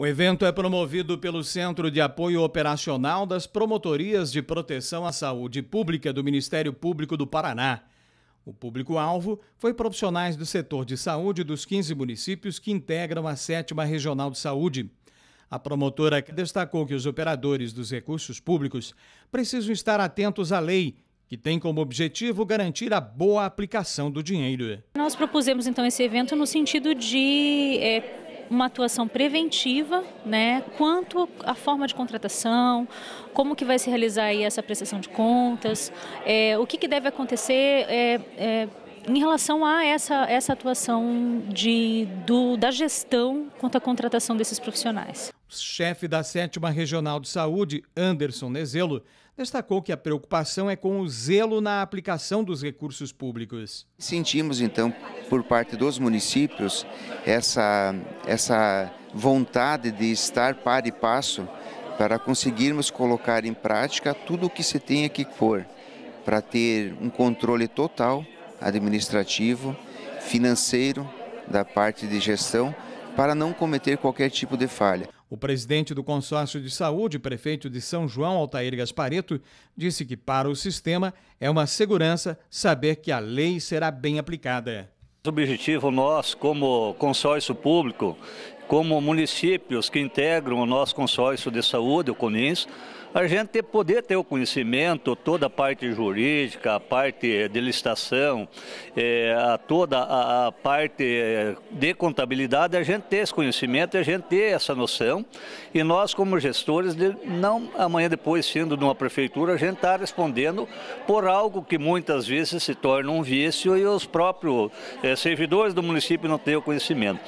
O evento é promovido pelo Centro de Apoio Operacional das Promotorias de Proteção à Saúde Pública do Ministério Público do Paraná. O público-alvo foi profissionais do setor de saúde dos 15 municípios que integram a 7 Regional de Saúde. A promotora destacou que os operadores dos recursos públicos precisam estar atentos à lei que tem como objetivo garantir a boa aplicação do dinheiro. Nós propusemos então esse evento no sentido de é uma atuação preventiva, né, quanto à forma de contratação, como que vai se realizar aí essa prestação de contas, é, o que, que deve acontecer é, é, em relação a essa, essa atuação de, do, da gestão quanto à contratação desses profissionais. O chefe da 7 Regional de Saúde, Anderson Nezelo, destacou que a preocupação é com o zelo na aplicação dos recursos públicos. Sentimos, então, por parte dos municípios essa, essa vontade de estar par e passo para conseguirmos colocar em prática tudo o que se tenha que pôr para ter um controle total administrativo, financeiro da parte de gestão para não cometer qualquer tipo de falha. O presidente do consórcio de saúde, prefeito de São João, Altair Gaspareto, disse que para o sistema é uma segurança saber que a lei será bem aplicada. O objetivo nosso, como consórcio público, como municípios que integram o nosso consórcio de saúde, o CONINS, a gente poder ter o conhecimento, toda a parte jurídica, a parte eh, de licitação, é, a toda a, a, parte eh, de contabilidade, a gente ter esse conhecimento, a gente ter essa noção. E nós, como gestores, de, não amanhã depois, sendo de uma prefeitura, a gente está respondendo por algo que muitas vezes se torna um vício e os próprios é, servidores do município não têm o conhecimento.